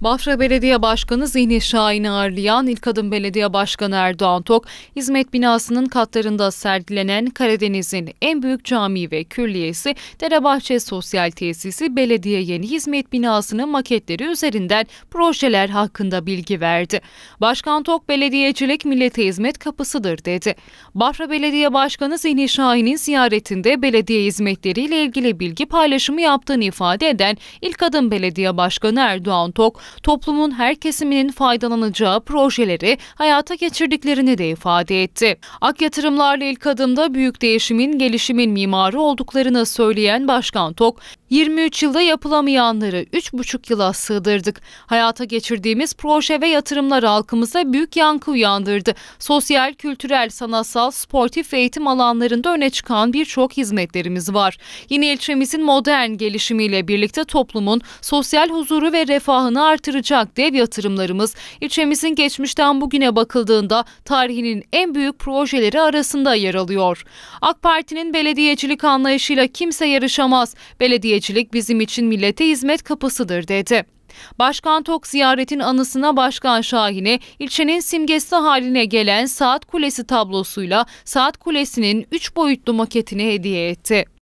Bafra Belediye Başkanı Zihni Şahin'i ağırlayan İlk Adım Belediye Başkanı Erdoğan Tok, hizmet binasının katlarında sergilenen Karadeniz'in en büyük camii ve külliyesi Derebahçe Sosyal Tesisi Belediye Yeni Hizmet Binası'nın maketleri üzerinden projeler hakkında bilgi verdi. Başkan Tok, belediyecilik millete hizmet kapısıdır dedi. Bafra Belediye Başkanı Zihni Şahin'in ziyaretinde belediye hizmetleriyle ilgili bilgi paylaşımı yaptığını ifade eden İlk Adım Belediye Başkanı Erdoğan Tok, toplumun her kesiminin faydalanacağı projeleri hayata geçirdiklerini de ifade etti. Ak yatırımlarla ilk adımda büyük değişimin, gelişimin mimarı olduklarını söyleyen Başkan Tok, 23 yılda yapılamayanları 3,5 yıla sığdırdık. Hayata geçirdiğimiz proje ve yatırımlar halkımıza büyük yankı uyandırdı. Sosyal, kültürel, sanatsal, sportif ve eğitim alanlarında öne çıkan birçok hizmetlerimiz var. Yeni ilçemizin modern gelişimiyle birlikte toplumun sosyal huzuru ve refahını artırmak artıracak dev yatırımlarımız ilçemizin geçmişten bugüne bakıldığında tarihinin en büyük projeleri arasında yer alıyor. AK Parti'nin belediyecilik anlayışıyla kimse yarışamaz. Belediyecilik bizim için millete hizmet kapısıdır dedi. Başkan Tok ziyaretin anısına Başkan Şahin'e ilçenin simgesi haline gelen Saat Kulesi tablosuyla Saat Kulesi'nin 3 boyutlu maketini hediye etti.